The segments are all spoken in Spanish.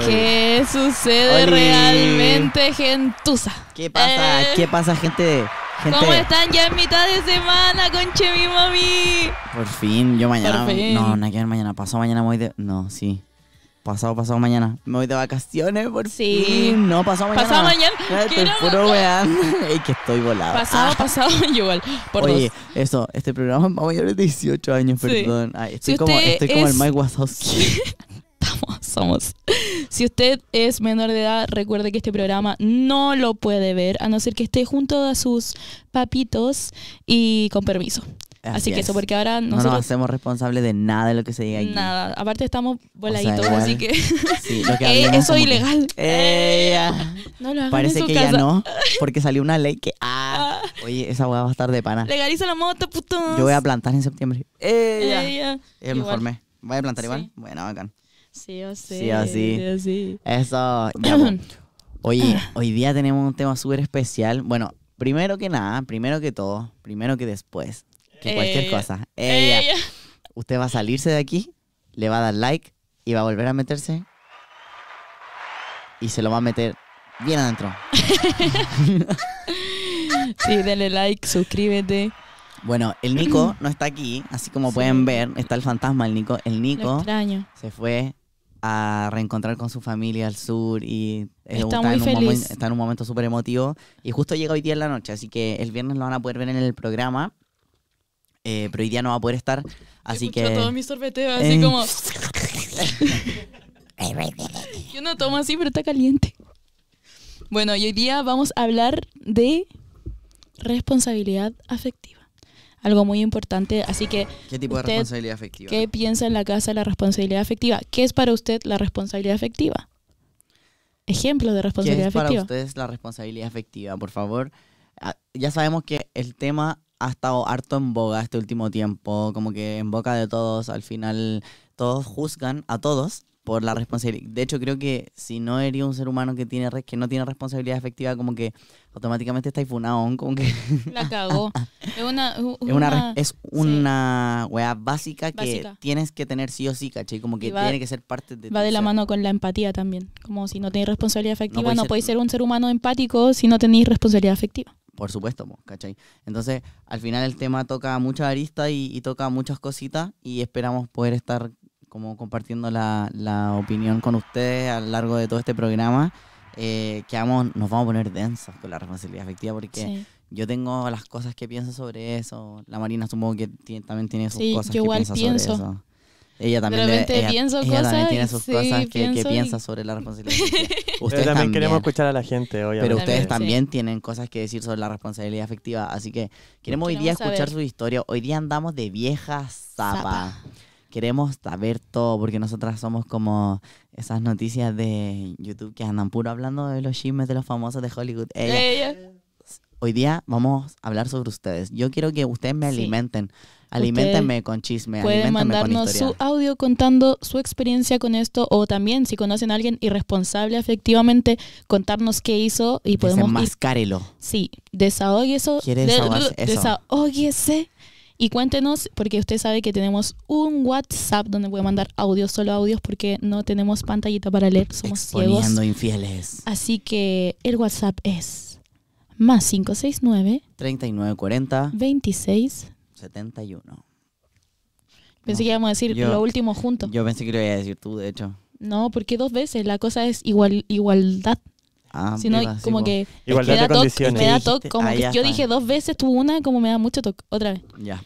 ¿Qué sucede realmente, gentuza? ¿Qué pasa? Eh. ¿Qué pasa, gente? ¿Cómo están ya en mitad de semana, conche mi mami? Por fin, yo mañana. No, no hay que ver mañana. Pasado mañana voy de. No, sí. Pasado, pasado mañana. Me voy de vacaciones por sí. no, pasado mañana. Pasado mañana. Te puro weón. Ey, que estoy volado. Pasado, ah. pasado, igual. Por Oye, eso, este programa va a llevar 18 años, perdón. Ay, estoy, como, estoy como el Mike Wazowski. somos. Si usted es menor de edad, recuerde que este programa no lo puede ver, a no ser que esté junto a sus papitos y con permiso. Así, que eso, porque ahora No nos hacemos responsables de nada de lo que se diga Nada, aparte estamos voladitos, así que... Eh, eso es ilegal. Eh, eh, no lo Parece que ya no, porque salió una ley que... Ah, ah. oye, esa hueá va a estar de pana. Legaliza la moto, putos. Yo voy a plantar en septiembre. Eh, ya. me ¿Voy a plantar igual? Bueno, bacán. Sí o sí. Sí o sí. Eso. Pues. Oye, hoy día tenemos un tema súper especial. Bueno, primero que nada, primero que todo, primero que después, que cualquier eh, cosa. Eh, ella. Usted va a salirse de aquí, le va a dar like y va a volver a meterse y se lo va a meter bien adentro. sí, dale like, suscríbete. Bueno, el Nico no está aquí, así como pueden ver, está el fantasma el Nico. El Nico se fue a reencontrar con su familia al sur y eh, está, muy en en un momento súper emotivo. Y justo llega hoy día en la noche, así que el viernes lo van a poder ver en el programa. Eh, pero hoy día no va a poder estar, así que... Eh. Yo no tomo así, pero está caliente. Bueno, y hoy día vamos a hablar de responsabilidad afectiva algo muy importante. Así que. ¿Qué tipo de responsabilidad afectiva? ¿Qué piensa en la casa la responsabilidad afectiva? ¿Qué es para usted la responsabilidad afectiva? Ejemplo de responsabilidad ¿Qué es Para ustedes la responsabilidad afectiva, por favor. Ah, ya sabemos que el tema ha estado harto en boga este último tiempo, como que en boca de todos, al final todos juzgan a todos por la responsabilidad. De hecho, creo que si no eres un ser humano que tiene que no tiene responsabilidad efectiva, como que automáticamente está funado, como que la cagó. es una, es una, básica que tienes que tener sí o sí, ¿cachai? Como que tiene que ser parte de Va de la mano con la empatía también, como si no tenéis responsabilidad efectiva, no, podéis ser, un ser humano empático si no tenéis responsabilidad efectiva. Por supuesto, ¿cachai? Entonces, al final el tema toca muchas aristas y toca muchas cositas y esperamos poder estar como compartiendo la, la opinión con ustedes a lo largo de todo este programa. Eh, que vamos, nos vamos a poner densos con la responsabilidad afectiva porque yo tengo las cosas que pienso sobre eso. La Marina supongo que también tiene sus cosas que igual piensa pienso. sobre eso. Ella también, también tiene sus cosas que, piensa sobre la responsabilidad. ustedes también, queremos escuchar a la gente, hoy. Pero ustedes también tienen cosas que decir sobre la responsabilidad afectiva. Así que queremos, hoy día escuchar su historia. Hoy día andamos de vieja zapa. zapa queremos saber todo, porque nosotras somos como esas noticias de YouTube que andan puro hablando de los chismes de los famosos de Hollywood. Hoy día vamos a hablar sobre ustedes. Yo quiero que ustedes me alimenten. Alimentenme con chisme. Pueden mandarnos su audio contando su experiencia con esto o también si conocen a alguien irresponsable efectivamente, contarnos qué hizo y podemos... mascarelo. Sí, desahogue eso. eso. Y cuéntenos, porque usted sabe que tenemos un WhatsApp donde voy a mandar audios, solo audios, porque no tenemos pantallita para leer, somos Exponiendo ciegos. infieles. Así que el WhatsApp es más 569 3940 2671 Pensé que íbamos a decir lo último junto. Yo pensé que lo iba a decir tú, de hecho. No, porque dos veces. La cosa es igual, igualdad. Ah, no, como que me da toque, da toque, como que yo dije dos veces, tú una, como me da mucho toque. otra vez. Ya.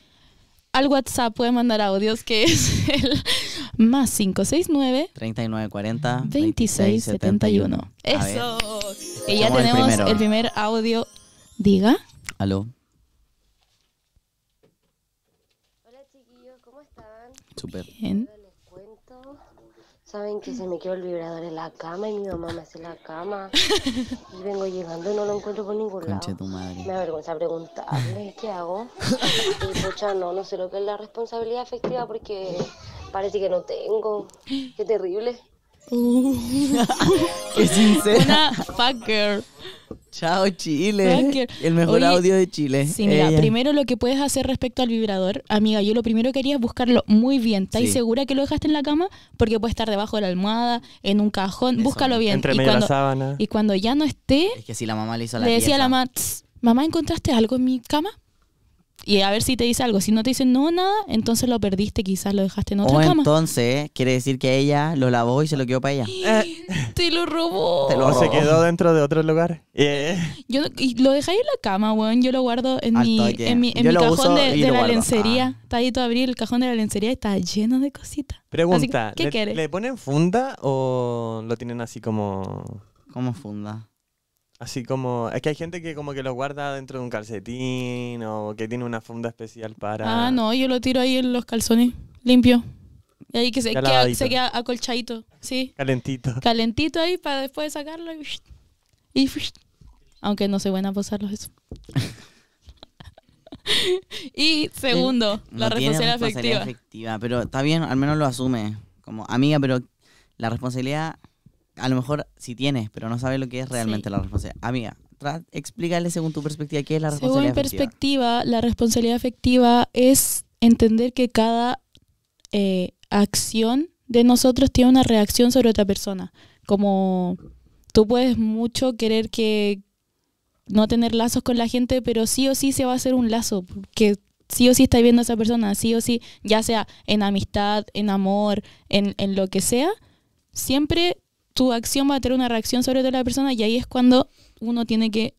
Al WhatsApp puede mandar audios que es el más 569 3940 2671. Eso. Y ya tenemos el, primer audio. Diga. Aló. Hola chiquillos, ¿cómo están? Súper. Bien. Saben que se me quedó el vibrador en la cama y mi mamá me hace la cama. Y vengo llegando y no lo encuentro por ningún lado. Me avergüenza preguntarle qué hago. Y no, no sé lo que es la responsabilidad efectiva porque parece que no tengo. Qué terrible. qué sincera. Una fucker. Chao Chile. El mejor audio de Chile. Sí, mira, primero lo que puedes hacer respecto al vibrador, amiga, yo lo primero que haría es buscarlo muy bien. ¿Estás segura que lo dejaste en la cama? Porque puede estar debajo de la almohada, en un cajón. Búscalo bien. Entre y cuando, la sábana. Y cuando ya no esté. que si la mamá le hizo la Le decía a la mamá, mamá, ¿encontraste algo en mi cama? y a ver si te dice algo. Si no te dice no, nada, entonces lo perdiste, quizás lo dejaste en otra o cama. entonces quiere decir que ella lo lavó y se lo quedó para ella. te lo robó. se quedó dentro de otro lugar. Yo eh. lo dejé en la cama, weón. Yo lo guardo en mi, en mi, ah. cajón de, la lencería. Está ahí todo abrir el cajón de la lencería y está lleno de cositas. Pregunta, ¿le, ¿le ponen funda o lo tienen así como... Como funda. Así como, es que hay gente que como que lo guarda dentro de un calcetín o que tiene una funda especial para... Ah, no, yo lo tiro ahí en los calzones, limpio. Y ahí que se, queda, acolchadito, sí. Calentito. Calentito ahí para después sacarlo y... y aunque no se van a posarlos eso. y segundo, eh, la responsabilidad afectiva. Pero está bien, al menos lo asume. Como amiga, pero la responsabilidad a lo mejor sí tienes, pero no sabes lo que es realmente la responsabilidad. Amiga, explícale según tu perspectiva qué es la responsabilidad según mi perspectiva, la responsabilidad afectiva es entender que cada eh, acción de nosotros tiene una reacción sobre otra persona. Como tú puedes mucho querer que no tener lazos con la gente, pero sí o sí se va a hacer un lazo, que sí o sí está viendo a esa persona, sí o sí, ya sea en amistad, en amor, en, en lo que sea, siempre tu acción va a tener una reacción sobre toda la persona y ahí es cuando uno tiene que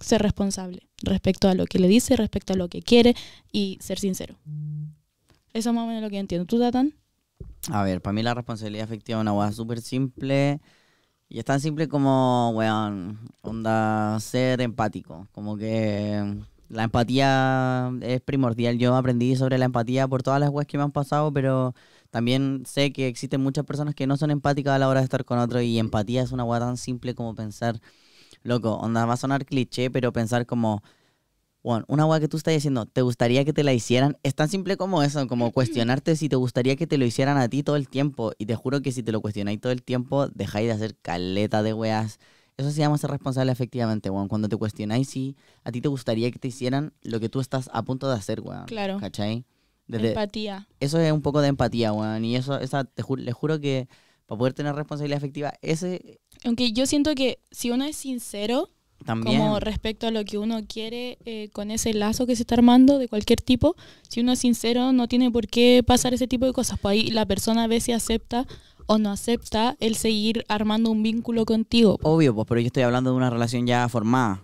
ser responsable respecto a lo que le dice, respecto a lo que quiere y ser sincero. Eso más o menos lo que entiendo. ¿Tú, Tatán? A ver, para mí la responsabilidad efectiva es una es súper simple. Y es tan simple como, weón, onda, ser empático. Como que la empatía es primordial. Yo aprendí sobre la empatía por todas las weas que me han pasado, pero también sé que existen muchas personas que no son empáticas a la hora de estar con otro y empatía es una hueá tan simple como pensar, loco, onda, va a sonar cliché, pero pensar como, bueno, una hueá que tú estás diciendo, ¿te gustaría que te la hicieran? Es tan simple como eso, como cuestionarte si te gustaría que te lo hicieran a ti todo el tiempo. Y te juro que si te lo cuestionáis todo el tiempo, dejáis de hacer caleta de weas. Eso se llama ser responsable efectivamente, weón. Cuando te cuestionáis si a ti te gustaría que te hicieran lo que tú estás a punto de hacer, weón. Claro empatía. Eso es un poco de empatía, Juan Y eso, esa, te les juro que para poder tener responsabilidad efectiva, ese... Aunque yo siento que si uno es sincero, también. como respecto a lo que uno quiere eh, con ese lazo que se está armando de cualquier tipo, si uno es sincero, no tiene por qué pasar ese tipo de cosas. Por pues ahí la persona a veces acepta o no acepta el seguir armando un vínculo contigo. Pues. Obvio, pues, pero yo estoy hablando de una relación ya formada.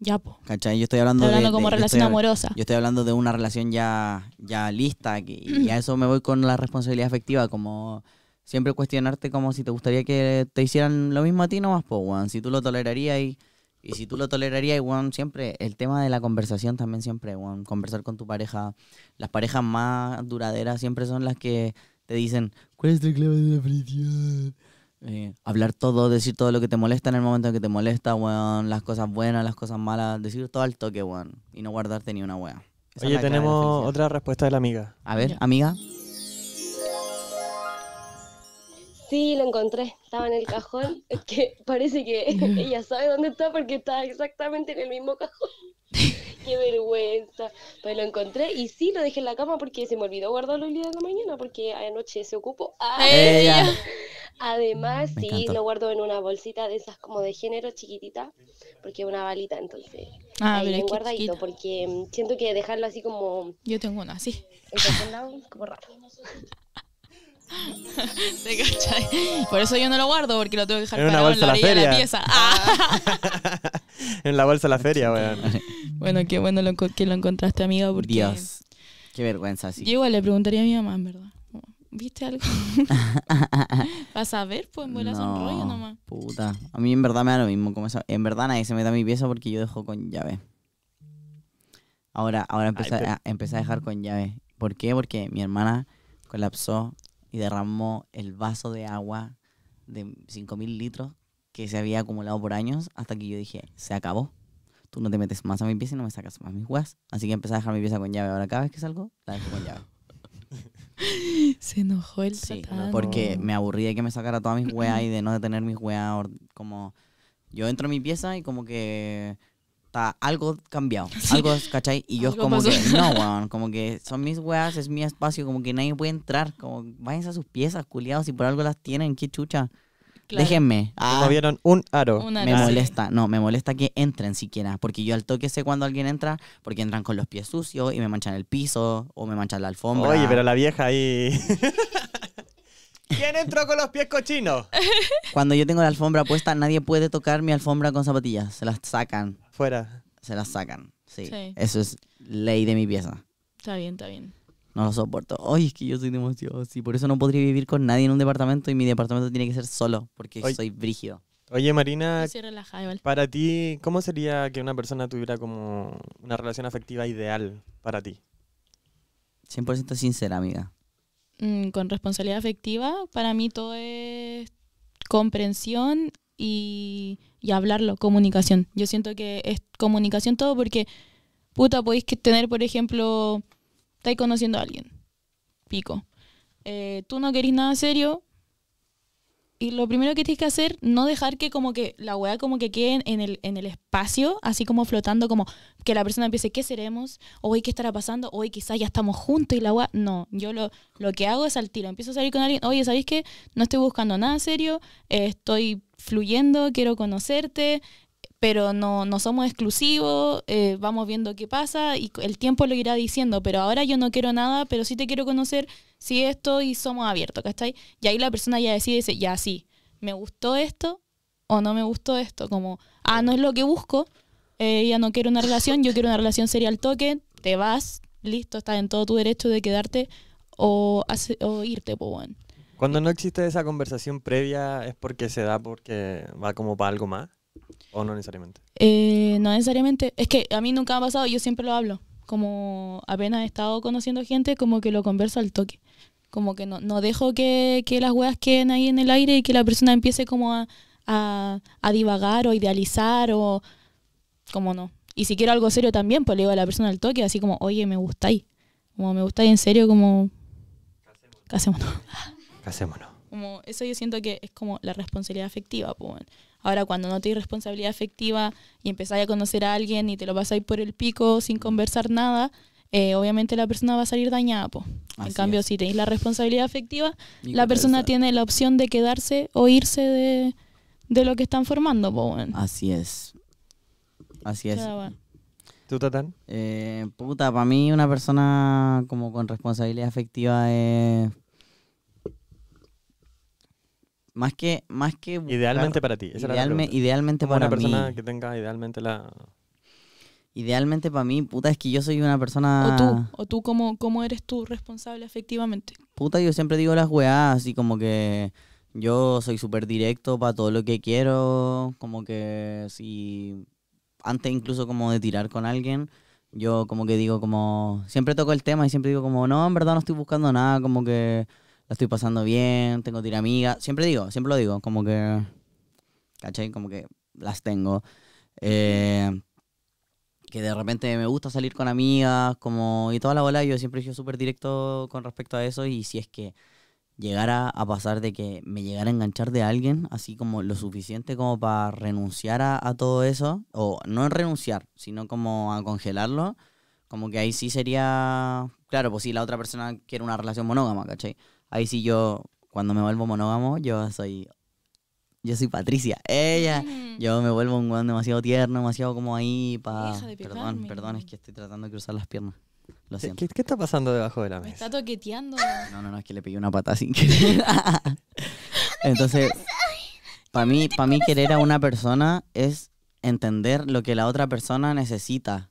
Ya, po. ¿Cachai? Yo estoy hablando, de, como relación amorosa. Yo estoy hablando de una relación ya, ya lista y, a eso me voy con la responsabilidad afectiva, como siempre cuestionarte como si te gustaría que te hicieran lo mismo a ti nomás, po, weón. Si tú lo tolerarías y, y si tú lo tolerarías, weón, siempre el tema de la conversación también siempre, weón, conversar con tu pareja. Las parejas más duraderas siempre son las que te dicen, ¿cuál es tu clave de la felicidad? Eh, hablar todo, decir todo lo que te molesta en el momento en que te molesta, weón. Las cosas buenas, las cosas malas, decir todo al toque, weón. Y no guardarte ni una wea Oye, tenemos otra respuesta de la amiga. A ver, amiga. Sí, lo encontré. Estaba en el cajón. que parece que ella sabe dónde está porque está exactamente en el mismo cajón. Qué vergüenza. Pues lo encontré y sí, lo dejé en la cama porque se me olvidó guardarlo el día de la mañana porque anoche se ocupó. Ella. Además, sí, lo guardo en una bolsita de esas como de género chiquitita, porque es una balita, entonces. Ah, ahí bien guardadito, porque mm, siento que dejarlo así como. Yo tengo una así. como raro. Por eso yo no lo guardo, porque lo tengo que dejar en la, pieza. en la bolsa de la feria, weón. Bueno, qué bueno que lo encontraste, amigo porque. Dios. Qué vergüenza, sí. Yo igual le preguntaría a mi mamá, en verdad. ¿Viste algo? a ver, pues vuelas a son rollo nomás. Puta. A mí en verdad me da lo mismo. Como esa... En verdad nadie se mete a mi pieza porque yo dejo con llave. Ahora, ahora empecé, a, empecé, a, dejar con llave. ¿Por qué? Porque mi hermana colapsó y derramó el vaso de agua de 5.000 litros que se había acumulado por años hasta que yo dije, se acabó. Tú no te metes más a mi pieza y no me sacas más mis guas. Así que empecé a dejar mi pieza con llave. Ahora cada vez que salgo, la dejo con llave. Se enojó el sí, Porque me aburrí de que me sacara todas mis weas y de no detener mis weas. Como yo entro a mi pieza y como que está algo cambiado. Algo, ¿cachai? Y yo como que, no, weón. Como que son mis weas, es mi espacio, como que nadie puede entrar. Como váyanse a sus piezas, culiados, si por algo las tienen, qué chucha. Déjenme. Ah, vieron un aro. Me molesta, no, me molesta que entren siquiera, porque yo al toque sé cuando alguien entra, porque entran con los pies sucios y me manchan el piso o me manchan la alfombra. Oye, pero la vieja ahí... ¿Quién entró con los pies cochinos? Cuando yo tengo la alfombra puesta, nadie puede tocar mi alfombra con zapatillas. Se las sacan. Fuera. Se las sacan, sí. Eso es ley de mi pieza. Está bien, está bien. No lo soporto. Ay, es que yo soy demasiado así. Por eso no podría vivir con nadie en un departamento y mi departamento tiene que ser solo, porque soy brígido. Oye, Marina, para ti, ¿cómo sería que una persona tuviera como una relación afectiva ideal para ti? 100% sincera, amiga. Mm, con responsabilidad afectiva, para mí todo es comprensión y, y hablarlo, comunicación. Yo siento que es comunicación todo porque, puta, podéis tener, por ejemplo, estáis conociendo a alguien. Pico. Eh, tú no querís nada serio. Y lo primero que tienes que hacer, no dejar que como que la weá como que quede en el, en el espacio, así como flotando, como que la persona empiece, ¿qué seremos? ¿O hoy qué estará pasando? ¿O hoy quizás ya estamos juntos y la weá? No, yo lo, lo que hago es al tiro. Empiezo a salir con alguien, oye, ¿sabéis qué? No estoy buscando nada serio, eh, estoy fluyendo, quiero conocerte, pero no, no somos exclusivos, eh, vamos viendo qué pasa y el tiempo lo irá diciendo, pero ahora yo no quiero nada, pero sí te quiero conocer, sí esto y somos abiertos, ¿cachai? Y ahí la persona ya decide, ya sí, me gustó esto o no me gustó esto, como, ah, no es lo que busco, eh, ya no quiero una relación, yo quiero una relación seria al toque, te vas, listo, estás en todo tu derecho de quedarte o, o irte, pues bueno. Cuando no existe esa conversación previa es porque se da porque va como para algo más. ¿O no necesariamente? Eh, no necesariamente. Es que a mí nunca ha pasado, yo siempre lo hablo. Como apenas he estado conociendo gente, como que lo converso al toque. Como que no, no dejo que, que las huevas queden ahí en el aire y que la persona empiece como a, a, divagar o idealizar o... Como no. Y si quiero algo serio también, pues le digo a la persona al toque, así como, oye, me gustáis. Como me gustáis en serio, como... Casémonos. Casémonos. Como eso yo siento que es como la responsabilidad afectiva, pues. Ahora, cuando no tienes responsabilidad afectiva y empezáis a conocer a alguien y te lo pasáis por el pico sin conversar nada, eh, obviamente la persona va a salir dañada. En cambio, si tenéis la responsabilidad afectiva, la persona tiene la opción de quedarse o irse de, lo que están formando. Po, Así es. Así es. ¿Tú, Tatán? Eh, puta, para mí una persona como con responsabilidad afectiva es más que, más que idealmente para ti. idealmente para una persona que tenga idealmente la. Idealmente para mí, puta, es que yo soy una persona. O tú, o tú, ¿cómo, eres tú responsable efectivamente? Puta, yo siempre digo las weas y como que yo soy súper directo para todo lo que quiero, como que si. Antes incluso como de tirar con alguien, yo como que digo como. Siempre toco el tema y siempre digo como, no, en verdad no estoy buscando nada, como que la estoy pasando bien, tengo tira amiga. Siempre digo, siempre lo digo, como que, ¿cachai? Como que las tengo. Eh, que de repente me gusta salir con amigas, como, y toda la bola, yo siempre he sido súper directo con respecto a eso, y si es que llegara a pasar de que me llegara a enganchar de alguien, así como lo suficiente como para renunciar a, a todo eso, o no renunciar, sino como a congelarlo, como que ahí sí sería, claro, pues si la otra persona quiere una relación monógama, ¿cachai? Ahí sí yo, cuando me vuelvo monógamo, yo soy. Yo soy Patricia. Ella. Mm. Yo me vuelvo un guan demasiado tierno, demasiado como ahí para. Perdón, perdón, es que estoy tratando de cruzar las piernas. Lo siento. ¿Qué, está pasando debajo de la mesa? Me está toqueteando. No, no, no, es que le pegué una pata sin querer. Entonces, para mí, para mí querer a una persona es entender lo que la otra persona necesita.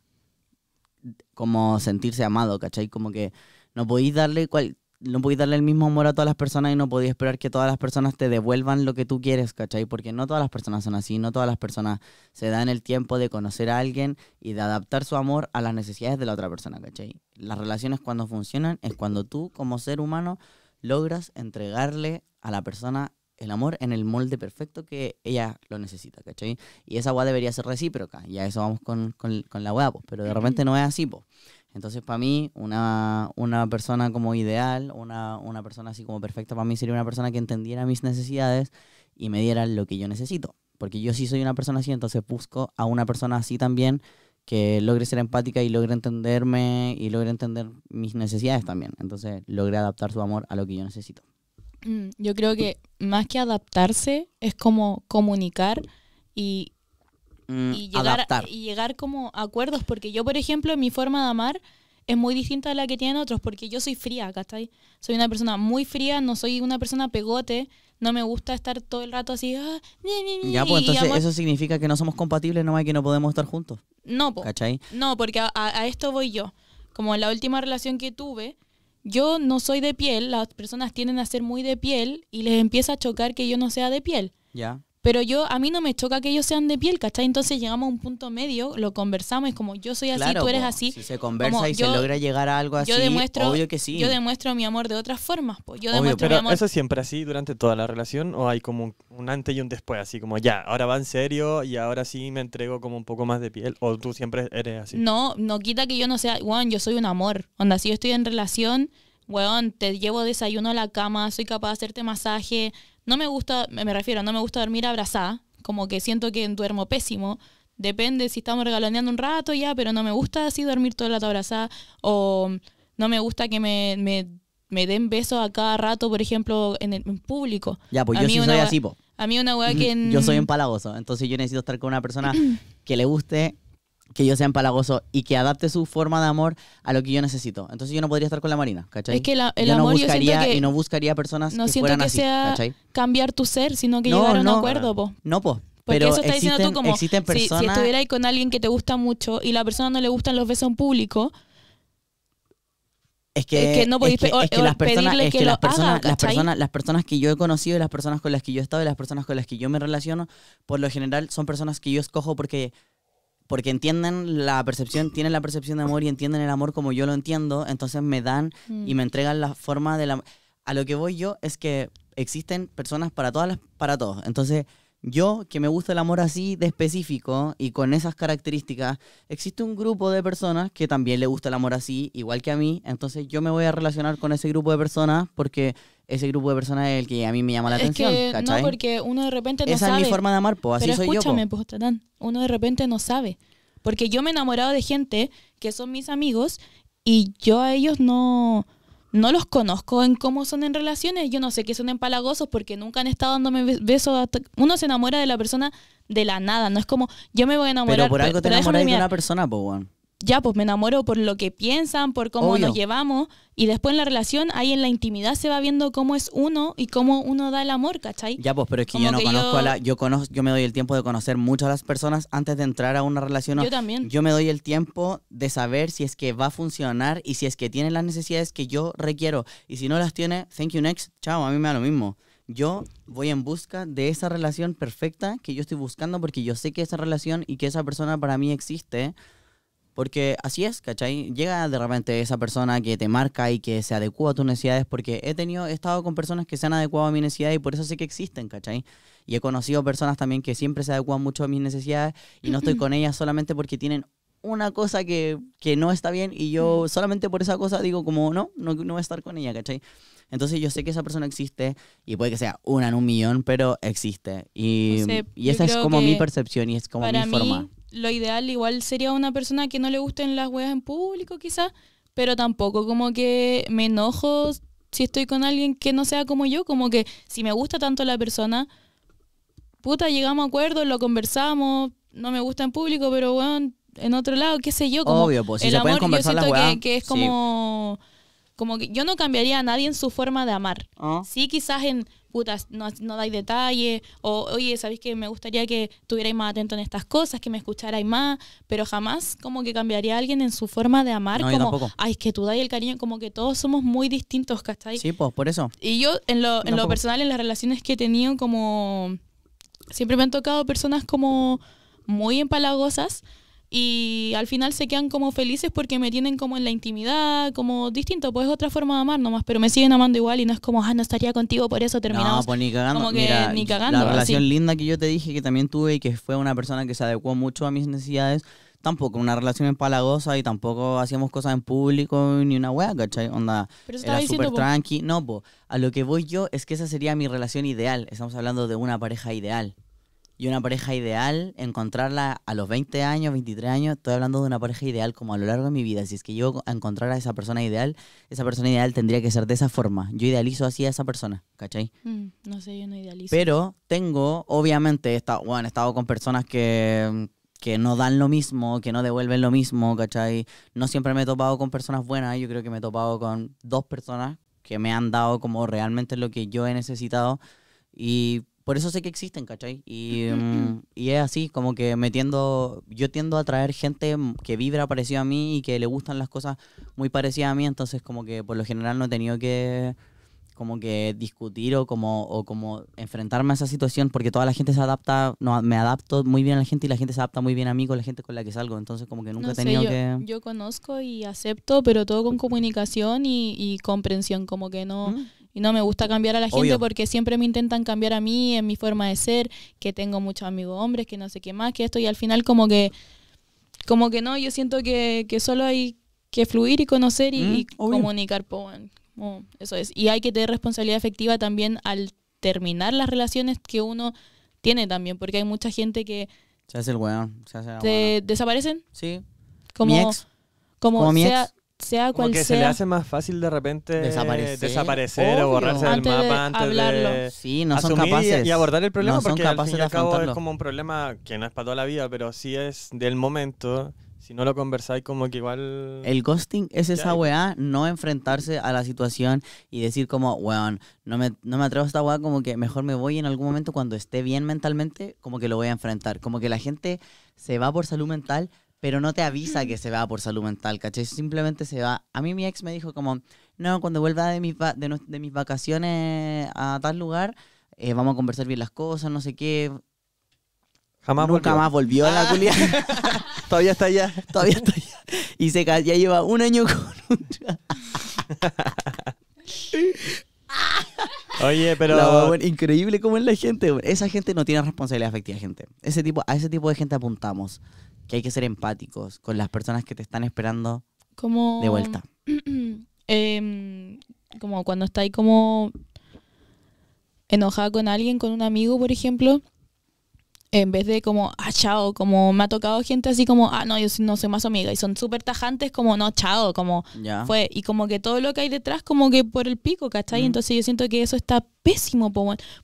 Como sentirse amado, ¿cachai? Como que no podéis darle cual, no podía darle el mismo amor a todas las personas y no podía esperar que todas las personas te devuelvan lo que tú quieres, ¿cachai? Porque no todas las personas son así, no todas las personas se dan el tiempo de conocer a alguien y de adaptar su amor a las necesidades de la otra persona, ¿cachai? Las relaciones cuando funcionan es cuando tú como ser humano logras entregarle a la persona el amor en el molde perfecto que ella lo necesita, ¿cachai? Y esa agua debería ser recíproca, y a eso vamos con, la weá, pues, pero de repente no es así, pues. Entonces, para mí, una, persona como ideal, una, una persona así como perfecta para mí sería una persona que entendiera mis necesidades y me diera lo que yo necesito. Porque yo sí soy una persona así, entonces busco a una persona así también que logre ser empática y logre entenderme y logre entender mis necesidades también. Entonces, logre adaptar su amor a lo que yo necesito. Mm, yo creo que más que adaptarse es como comunicar y, Mm, y, llegar, y llegar como a acuerdos, porque yo, por ejemplo, mi forma de amar es muy distinta a la que tienen otros, porque yo soy fría, ¿cachai? Soy una persona muy fría, no soy una persona pegote, no me gusta estar todo el rato así. Ah, ni, ni, ya, pues entonces eso significa que no somos compatibles, no hay que no podemos estar juntos. No, No, porque a, a, esto voy yo. Como en la última relación que tuve, yo no soy de piel, las personas tienden a ser muy de piel y les empieza a chocar que yo no sea de piel. Ya. Pero yo, a mí no me choca que ellos sean de piel, ¿cachai? Entonces llegamos a un punto medio, lo conversamos, es como yo soy así, tú eres así. Si se conversa y se logra llegar a algo así, demuestro, obvio que sí. Yo demuestro mi amor de otras formas, pues Yo obvio, demuestro pero ¿Eso es siempre así durante toda la relación o hay como un, antes y un después? Así como ya, ahora va en serio y ahora sí me entrego como un poco más de piel. ¿O tú siempre eres así? No, no quita que yo no sea, weón, yo soy un amor. Onda, si yo estoy en relación, weón, te llevo desayuno a la cama, soy capaz de hacerte masaje, no me gusta, me refiero, no me gusta dormir abrazada, como que siento que duermo pésimo. Depende si estamos regaloneando un rato ya, pero no me gusta así dormir todo el rato abrazada. O no me gusta que me, me, me den besos a cada rato, por ejemplo, en, público. Ya, pues yo sí soy así, po. A mí una weá que... Yo soy empalagoso, entonces yo necesito estar con una persona que le guste que yo sea empalagoso y que adapte su forma de amor a lo que yo necesito. Entonces yo no podría estar con la Marina, ¿cachai? Es que el yo amor no buscaría, yo que y no buscaría personas no siento que sea cambiar tu ser, sino que llegar a un acuerdo, po. No, po. Porque eso está diciendo tú como existen personas, si, ahí con alguien que te gusta mucho y la persona no le gustan los besos en público, es que, es que, no podéis es que, las personas, las, personas, las, personas, las personas que yo he conocido y las personas con las que yo he estado y las personas con las que yo me relaciono, por lo general son personas que yo escojo porque porque entienden la percepción, tienen la percepción de amor y entienden el amor como yo lo entiendo, entonces me dan y me mm. entregan la forma de la... A lo que voy yo es que existen personas para todas las, para todos. Entonces, yo, que me gusta el amor así de específico y con esas características, existe un grupo de personas que también le gusta el amor así, igual que a mí, entonces yo me voy a relacionar con ese grupo de personas porque ese grupo de personas es el que a mí me llama la atención, No, porque uno de repente no sabe. Esa es mi forma de amar, pues. así escúchame, pues, uno de repente no sabe, porque yo me he enamorado de gente que son mis amigos y yo a ellos no no los conozco en cómo son en relaciones, yo no sé qué son empalagosos porque nunca han estado dándome besos. Uno se enamora de la persona de la nada, no es como yo me voy a enamorar. Pero por algo te de una persona, pues, ya, pues me enamoro por lo que piensan, por cómo nos llevamos. Y después en la relación, ahí en la intimidad se va viendo cómo es uno y cómo uno da el amor, ¿cachai? Ya, pues, pero es que yo no conozco a la. Yo, conozco, yo me doy el tiempo de conocer mucho a las personas antes de entrar a una relación. Yo también. Yo me doy el tiempo de saber si es que va a funcionar y si es que tiene las necesidades que yo requiero. Y si no las tiene, thank you next. Chao, a mí me da lo mismo yo voy en busca de esa relación perfecta que yo estoy buscando porque yo sé que esa relación y que esa persona para mí existe porque así es, ¿cachai? Llega de repente esa persona que te marca y que se adecua a tus necesidades, porque he tenido, he estado con personas que se han adecuado a mi necesidad y por eso sé que existen, ¿cachai? Y he conocido personas también que siempre se adecuan mucho a mis necesidades y no estoy con ellas solamente porque tienen una cosa que, que no está bien y yo mm. solamente por esa cosa digo como, no, no, no voy a estar con ella, ¿cachai? Entonces yo sé que esa persona existe y puede que sea una en un millón, pero existe. Y, esa es como mi percepción y es como mi forma lo ideal igual sería una persona que no le gusten las weas en público quizás, pero tampoco como que me enojo si estoy con alguien que no sea como yo, como que si me gusta tanto la persona, puta, llegamos a acuerdos, lo conversamos, no me gusta en público, pero bueno, en otro lado, qué sé yo, como Obvio, pues, si el amor, pueden yo siento que, es como, como que yo no cambiaría a nadie en su forma de amar. Ah. Sí, quizás en puta, no, dais detalle o oye, sabéis que me gustaría que estuvierais más atento en estas cosas, que me escucharais más, pero jamás como que cambiaría alguien en su forma de amar, como, ay, que tú dais el cariño, como que todos somos muy distintos, ¿cachai? Sí, pues por eso. Y yo en lo, en lo personal, en las relaciones que he tenido, como, siempre me han tocado personas como muy empalagosas, y al final se quedan como felices porque me tienen como en la intimidad, como distinto, pues es otra forma de amar nomás, pero me siguen amando igual y no es como, ah, no estaría contigo, por eso terminamos. No, pues ni cagando. Como que ni cagando. La relación linda que yo te dije que también tuve y que fue una persona que se adecuó mucho a mis necesidades, tampoco una relación empalagosa y tampoco hacíamos cosas en público ni una hueá, ¿cachai? Onda, Pero era súper tranqui. No, pues a lo que voy yo es que esa sería mi relación ideal. Estamos hablando de una pareja ideal y una pareja ideal, encontrarla a los 20 años, 23 años, estoy hablando de una pareja ideal como a lo largo de mi vida. Si es que yo encontrara a esa persona ideal, esa persona ideal tendría que ser de esa forma. Yo idealizo así a esa persona, ¿cachai? Mm, no sé, yo no idealizo. Pero tengo, obviamente, bueno, he estado con personas que que no dan lo mismo, que no devuelven lo mismo, ¿cachai? No siempre me he topado con personas buenas, yo creo que me he topado con dos personas que me han dado como realmente lo que yo he necesitado y por eso sé que existen, ¿cachai? Mm, y, es así, como que metiendo yo tiendo a atraer gente que vibra parecido a mí y que le gustan las cosas muy parecidas a mí, entonces como que por lo general no he tenido que como que discutir o como, o como enfrentarme a esa situación porque toda la gente se adapta, no, me adapto muy bien a la gente y la gente se adapta muy bien a mí con la gente con la que salgo, entonces como que nunca he tenido que... Yo conozco y acepto, pero todo con comunicación y, comprensión, como que no... Mm. Y no me gusta cambiar a la gente porque siempre me intentan cambiar a mí, en mi forma de ser, que tengo muchos amigos hombres, que no sé qué más, que esto. Y al final como que, como que no, yo siento que, solo hay que fluir y conocer y, mm, comunicar. eso es. Y hay que tener responsabilidad efectiva también al terminar las relaciones que uno tiene también, porque hay mucha gente que... Se hace el weón, se hace el weón. desaparecen? Sí. Como, Como, sea cual Porque se le hace más fácil de repente desaparecer, o borrarse del antes de hablarlo. sí, no son capaces. Y, y abordar el problema porque al fin y cabo es como un problema que no es para toda la vida, pero sí es del momento. Si no lo conversáis, como que igual. El ghosting es esa weá, no enfrentarse a la situación y decir, como, weón, no me, no me atrevo a esta weá, como que mejor me voy en algún momento cuando esté bien mentalmente, como que lo voy a enfrentar. Como que la gente se va por salud mental, pero no te avisa que se va por salud mental, ¿cachai? Simplemente se va. A mí mi ex me dijo como, no, cuando vuelva de mis, vacaciones a tal lugar, eh, vamos a conversar bien las cosas, no sé qué. Jamás Nunca volvió. más volvió a la ah. culia. Todavía está allá. Todavía está allá. Y se ya lleva un año con un... Oye, pero. increíble cómo es la gente. Esa gente no tiene responsabilidad afectiva, gente. Ese tipo, a ese tipo de gente apuntamos que hay que ser empáticos con las personas que te están esperando como... de vuelta. Em, como cuando ahí como enojado con alguien, con un amigo, por ejemplo, en vez de como, ah, chao, como me ha tocado gente así como, ah, no, yo no soy más amiga, y son súper tajantes como, no, chao, como fue, y como que todo lo que hay detrás como que por el pico, ¿cachai? Mm. Entonces yo siento que eso está pésimo,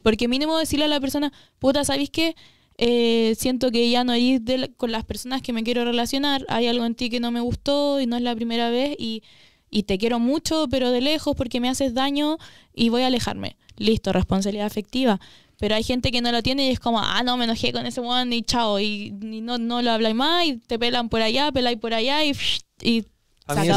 porque mínimo decirle a la persona, puta, ¿sabéis qué? Eh, siento que ya no hay con las personas que me quiero relacionar, hay algo en ti que no me gustó y no es la primera vez y, te quiero mucho, pero de lejos porque me haces daño y voy a alejarme. Listo, responsabilidad afectiva. Pero hay gente que no lo tiene y es como, ah, no, me enojé con ese one y chao, y, no, no lo habláis más y te pelan por allá, peláis por allá y, y para mí,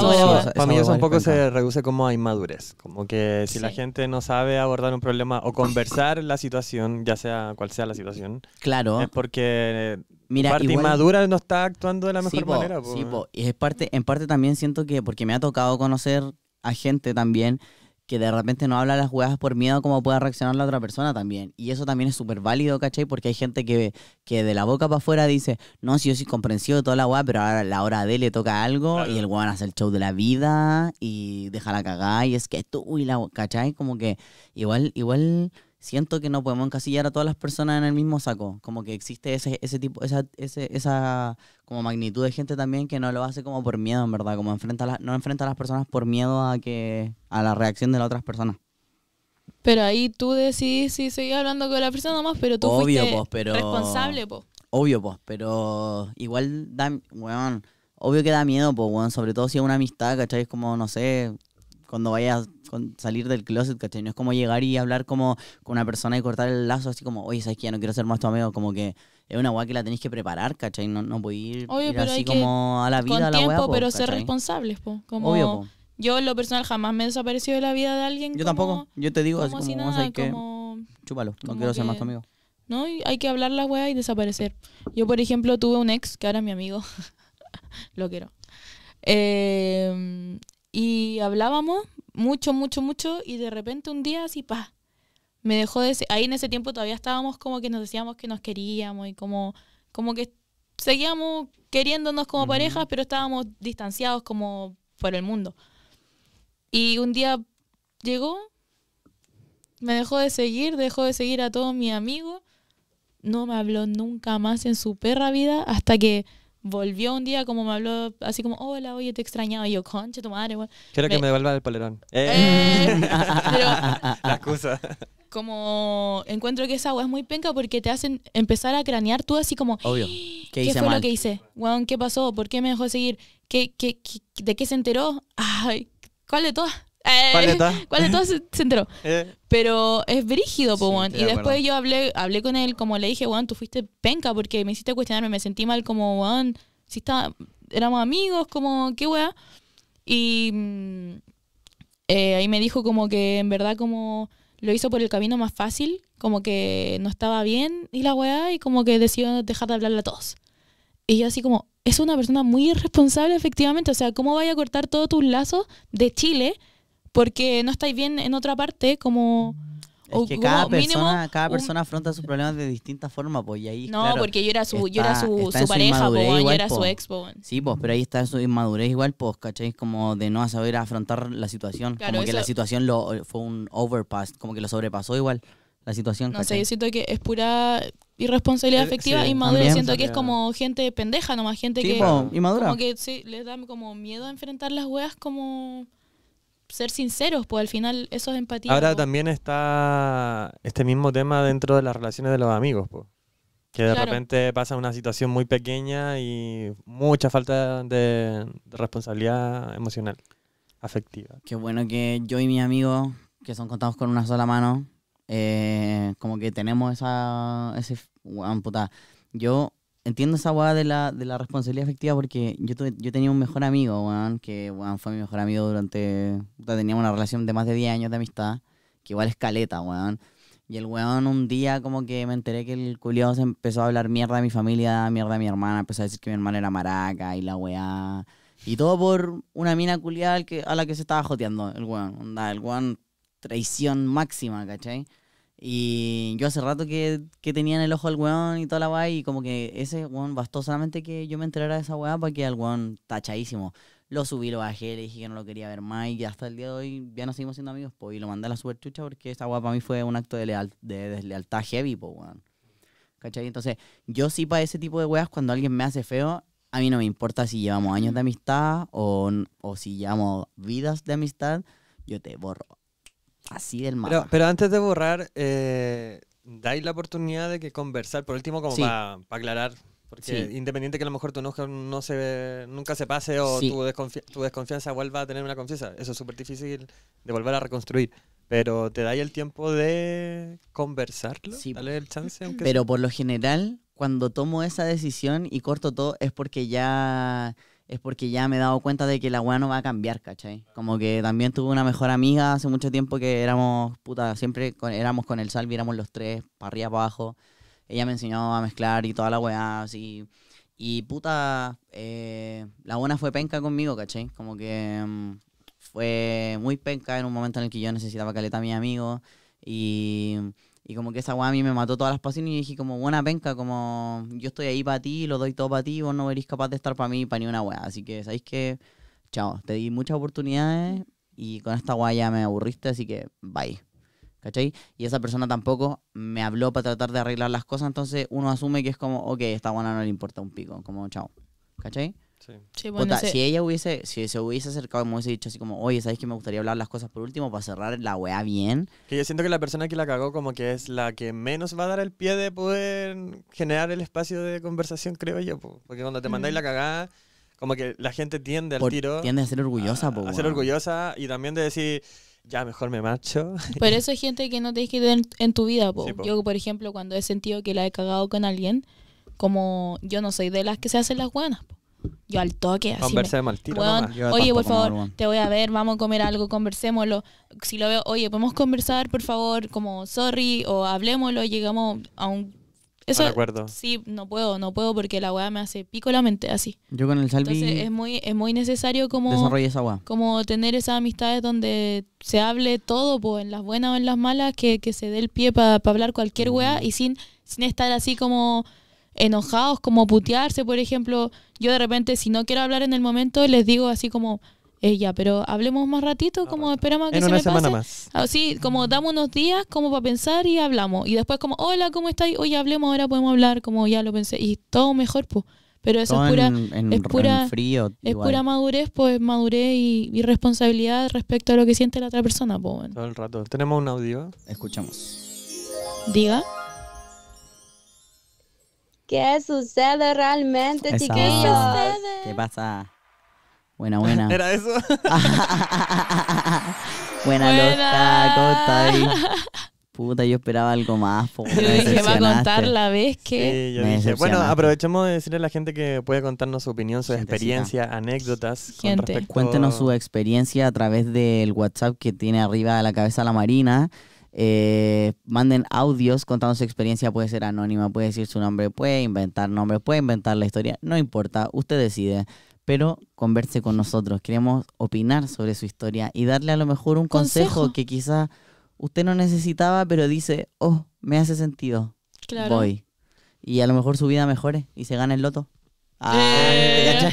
eso, un poco se reduce como a inmadurez, como que si la gente no sabe abordar un problema o conversar la situación, ya sea cual sea la situación, claro, es porque eh, Mira, parte inmadura no está actuando de la mejor manera. Sí, y es parte, en parte también siento que porque me ha tocado conocer a gente también que de repente no habla las jugadas por miedo a cómo pueda reaccionar la otra persona también. Y eso también es súper válido, ¿cachai? Porque hay gente que, que de la boca para afuera dice, no, si yo soy comprensivo de toda la weá, pero ahora a la hora de él le toca algo y el weón hace el show de la vida y deja la cagada y es que tú, y la, ¿cachai? Como que igual, igual siento que no podemos encasillar a todas las personas en el mismo saco. Como que existe ese, ese tipo, esa, ese, esa como magnitud de gente también que no lo hace como por miedo, en verdad. Como enfrenta no enfrenta a las personas por miedo a que a la reacción de las otras personas. Pero ahí tú decidís si seguís hablando con la persona más, pero tú fuiste pues, responsable, po. Obvio, pues, pero igual da, obvio que da miedo, pues, weón, sobre todo si es una amistad, ¿cachai? Es como, no sé, cuando vayas con salir del closet, ¿cachai? No es como llegar y hablar como con una persona y cortar el lazo así como, oye, ¿sabes qué? Ya no quiero ser más tu amigo, como que es una weá que la tenés que preparar, ¿cachai? No, no a ir, ir así como a la vida, la tiempo, pero ser responsables, po. Como Yo en lo personal jamás me he desaparecido de la vida de alguien. Yo tampoco, yo te digo así como, si no quiero ser más tu amigo. ¿no? hay que hablar la weá y desaparecer. Yo, por ejemplo, tuve un ex que ahora es mi amigo. Lo quiero. Em, y hablábamos mucho, mucho, mucho, y de repente un día así, pa, me dejó de... Ahí en ese tiempo todavía estábamos como que nos decíamos que nos queríamos y como, como que seguíamos queriéndonos como parejas, pero estábamos distanciados como por el mundo. Y un día llegó, me dejó de seguir, dejó de seguir a todos mis amigos, no me habló nunca más en su perra vida hasta que volvió un día como me habló así como, hola, oye, te extrañaba. Y yo, concha tu madre, Quiero que me devuelva el polerón. Eh. Eh. La excusa. Como encuentro que esa agua es muy penca porque te hacen empezar a cranear tú así como, Obvio. ¿qué, ¿qué fue lo que hice? ¿qué pasó? ¿Por qué me dejó seguir? ¿Qué, qué, de qué se enteró? Ay, ¿Cuál de todas? ¿Cuál de eh, todas? se enteró? Pero es brígido, po, Y después yo hablé, hablé con él, como le dije, weón, tú fuiste penca porque me hiciste cuestionarme, me sentí mal como, weón, si está, éramos amigos, como, qué weá. Y mm, eh, ahí me dijo como que en verdad como lo hizo por el camino más fácil, como que no estaba bien y la weá, y como que decidió dejar de hablarle a todos. Y yo así como, es una persona muy irresponsable efectivamente, o sea, ¿cómo vaya a cortar todos tus lazos de Chile? porque no estáis bien en otra parte, como... Es que cada persona, afronta sus problemas de distinta forma, pues, y ahí, No, porque yo era su, yo era su, pareja, yo era su ex, Sí, pues, pero ahí está su inmadurez igual, pues, ¿cachai? Como de no saber afrontar la situación. como que la situación lo, eh, fue un overpass, como que lo sobrepasó igual la situación. No sé, yo siento que es pura irresponsabilidad eh, afectiva, inmadura inmadurez. siento que es como gente pendeja nomás, gente que... Como que sí, les da como miedo a enfrentar las weas como ser sinceros, pues al final eso es empatía. Ahora también está este mismo tema dentro de las relaciones de los amigos, pues. Que de repente pasa una situación muy pequeña y mucha falta de, responsabilidad emocional, afectiva. Qué bueno que yo y mi amigo que son contados con una sola mano, eh, como que tenemos esa... Ese, puta, yo entiendo esa weá de la, de la responsabilidad efectiva porque yo, yo tenía un mejor amigo, weón, que weón, fue mi mejor amigo durante. Teníamos una relación de más de 10 años de amistad, que igual es caleta, weón. Y el weón un día como que me enteré que el culiado se empezó a hablar mierda de mi familia, mierda de mi hermana, empezó a decir que mi hermana era maraca y la weá. Y todo por una mina culiada a la que se estaba joteando el weón. Onda, el weón traición máxima, ¿cachai? Y yo hace rato que, que tenía en el ojo el weón y toda la weá, y como que ese weón bastó solamente que yo me enterara de esa weá para que el weón tachadísimo. Lo subí, lo bajé, le dije que no lo quería ver más y hasta el día de hoy ya no seguimos siendo amigos, y lo mandé a la super porque esa weá para mí fue un acto de, leal, de deslealtad heavy, weón. ¿Cachai? Entonces, yo sí para ese tipo de weas, cuando alguien me hace feo, a mí no me importa si llevamos años de amistad o, o si llevamos vidas de amistad, yo te borro así del mar. Pero, antes de borrar, eh, dais la oportunidad de que conversar, por último, como para aclarar. Porque independiente que a lo mejor tu enojo no se, nunca se pase o tu, desconfianza vuelva a tener una confianza, eso es súper difícil de volver a reconstruir. Pero te dais el tiempo de conversarlo, sí. el chance. Pero por lo general, cuando tomo esa decisión y corto todo, es porque ya es porque ya me he dado cuenta de que la weá no va a cambiar, ¿cachai? Como que también tuve una mejor amiga hace mucho tiempo que éramos, puta, siempre éramos con el Salvi, éramos los tres, para arriba, abajo. Ella me enseñaba a mezclar y toda la weá, así. Y puta, eh, la buena fue penca conmigo, ¿cachai? Como que mm, fue muy penca en un momento en el que yo necesitaba caleta a mi amigo y y como que esa weá a mí me mató todas las pasiones y dije como, buena penca, como yo estoy ahí para ti, lo doy todo para ti, vos no veréis capaz de estar para mí, para ni una weá. Así que, ¿sabéis que Chao, te di muchas oportunidades y con esta weá ya me aburriste, así que bye. ¿Cachai? Y esa persona tampoco me habló para tratar de arreglar las cosas, entonces uno asume que es como, ok, esta weá no le importa un pico, como chao. ¿Cachai? Si ella hubiese, si se hubiese acercado y me hubiese dicho así como, oye, ¿sabes que me gustaría hablar las cosas por último para cerrar la weá bien? Que yo siento que la persona que la cagó como que es la que menos va a dar el pie de poder generar el espacio de conversación, creo yo. Porque cuando te mandáis la cagada, como que la gente tiende al tiro. Tiende a ser orgullosa, a, a ser orgullosa y también de decir ya mejor me marcho. Pero eso es gente que no te que en, en tu vida. Yo, por ejemplo, cuando he sentido que la he cagado con alguien, como yo no soy de las que se hacen las buenas. Yo al toque, así. Conversemos oye, por favor, te voy a ver, vamos a comer algo, conversémoslo. Si lo veo, oye, podemos conversar, por favor, como sorry, o hablemoslo, llegamos a un. Eso, acuerdo. Sí, no puedo, no puedo porque la weá me hace pico la mente, así. Yo con el salvi. Entonces es muy, es muy necesario como. Esa weá. Como tener esas amistades donde se hable todo, pues en las buenas o en las malas, que, se dé el pie para hablar cualquier weá y sin, sin estar así como enojados, como putearse, por ejemplo. Yo de repente, si no quiero hablar en el momento, les digo así como, ella, eh, pero hablemos más ratito, como esperamos que se una semana Más. así ah, como damos unos días como para pensar y hablamos. Y después como, hola, ¿cómo estáis? Oye, hablemos, ahora podemos hablar, como ya lo pensé. Y todo mejor, pues. Pero eso es pura, es, pura frío, es pura madurez, pues madurez y, y, responsabilidad respecto a lo que siente la otra persona, pues. Todo el rato. ¿Tenemos un audio? Escuchamos. Diga. ¿Qué sucede realmente, chiquillos? ¿Qué pasa? Buena, buena. ¿Era eso? buena, buena. los Puta, yo esperaba algo más. yo dije, va a contar la vez que... Bueno, aprovechemos de decirle a la gente que puede contarnos su opinión, su experiencia, anécdotas. Gente. Cuéntenos su experiencia a través del WhatsApp que tiene arriba de la cabeza la Marina. Eh, manden audios contando su experiencia, puede ser anónima, puede decir su nombre, puede inventar nombres, puede inventar la historia, no importa, usted decide. Pero converse con nosotros, queremos opinar sobre su historia y darle a lo mejor un consejo, que quizá usted no necesitaba, pero dice, oh, me hace sentido, voy. Y a lo mejor su vida mejore y se gana el loto. Eh. Ah,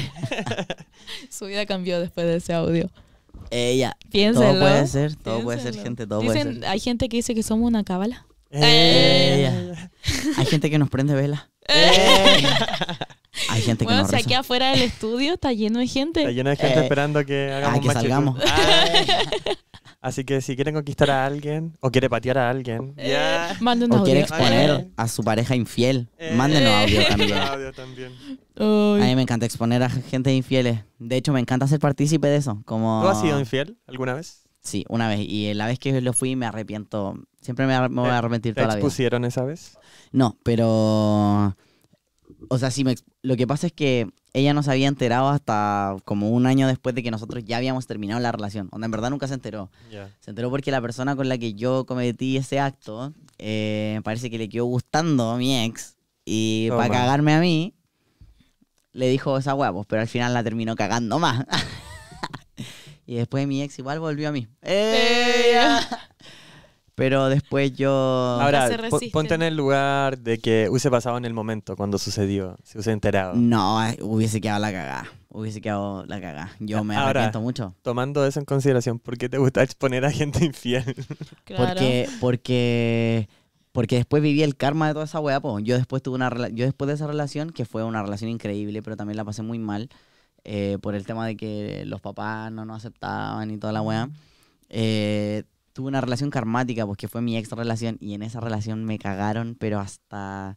su vida cambió después de ese audio. Ella. Todo puede ser, todo puede ser, gente, todo puede ser. Hay gente que dice que somos una cábala. Ella. Eh. Hay gente que nos prende vela. Eh. Hay gente que bueno, nos si aquí afuera del estudio está lleno de gente. Está lleno de gente eh. esperando que ah, hagamos Ah, que salgamos. Así que si quieren conquistar a alguien o quiere patear a alguien, eh, audio. o quiere exponer a su pareja infiel, eh, mándenos audio también. A mí me encanta exponer a gente infieles. De hecho, me encanta ser partícipe de eso. ¿Tú has sido infiel alguna vez? Sí, una vez. Y la vez que lo fui me arrepiento. Siempre me, voy a arrepentir toda la vida. ¿Te expusieron esa vez? No, pero o sea, sí, me, lo que pasa es que ella no se había enterado hasta como un año después de que nosotros ya habíamos terminado la relación. Onda, en verdad nunca se enteró. Se enteró porque la persona con la que yo cometí ese acto eh, me parece que le quedó gustando a mi ex. Y oh, para cagarme a mí, le dijo esa huevos, pues, pero al final la terminó cagando más. y después mi ex igual volvió a mí. ¡Eh! Pero después yo... Ahora, ponte en el lugar de que hubiese pasado en el momento cuando sucedió, si hubiese enterado. No, eh, hubiese quedado la cagada. Hubiese quedado la cagada. Yo me arrepiento mucho. Tomando eso en consideración, ¿por qué te gusta exponer a gente infiel? Porque, porque, porque después viví el karma de toda esa weá. Yo después tuve una yo después de esa relación, que fue una relación increíble, pero también la pasé muy mal. Eh, por el tema de que los papás no nos aceptaban y toda la weá. Eh, tuve una relación karmática, porque pues, fue mi ex relación, y en esa relación me cagaron, pero hasta